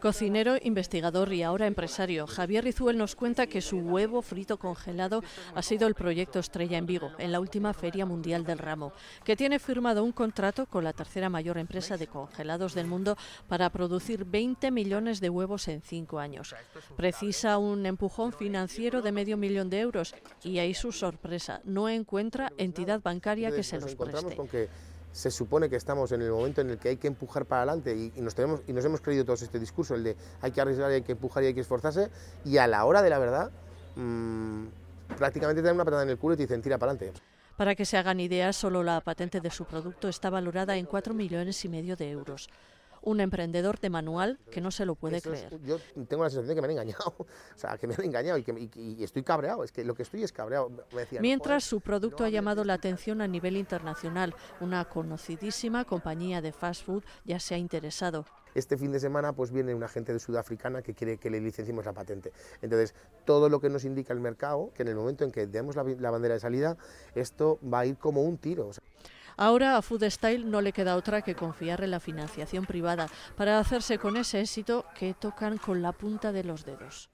Cocinero, investigador y ahora empresario, Javier Rizuel nos cuenta que su huevo frito congelado ha sido el proyecto estrella en Vigo, en la última Feria Mundial del Ramo, que tiene firmado un contrato con la tercera mayor empresa de congelados del mundo para producir 20 millones de huevos en cinco años. Precisa un empujón financiero de medio millón de euros y ahí su sorpresa, no encuentra entidad bancaria que se los preste se supone que estamos en el momento en el que hay que empujar para adelante y, nos, tenemos, y nos hemos creído todos este discurso, el de hay que arriesgar, y hay que empujar y hay que esforzarse, y a la hora de la verdad mm, prácticamente te una patada en el culo y te dicen tira para adelante. Para que se hagan ideas, solo la patente de su producto está valorada en 4 millones y medio de euros un emprendedor de manual que no se lo puede creer. yo tengo la sensación de que me han engañado, y, estoy cabreado, es que lo que estoy es cabreado. Mientras su producto ha llamado la atención a nivel internacional, una conocidísima compañía de fast food ya se ha interesado. Este fin de semana pues viene una gente de sudafricana que quiere que le licenciemos la patente. Entonces, todo lo que nos indica el mercado, que en el momento en que demos la, bandera de salida, esto va a ir como un tiro. Ahora a Food Style no le queda otra que confiar en la financiación privada para hacerse con ese éxito que tocan con la punta de los dedos.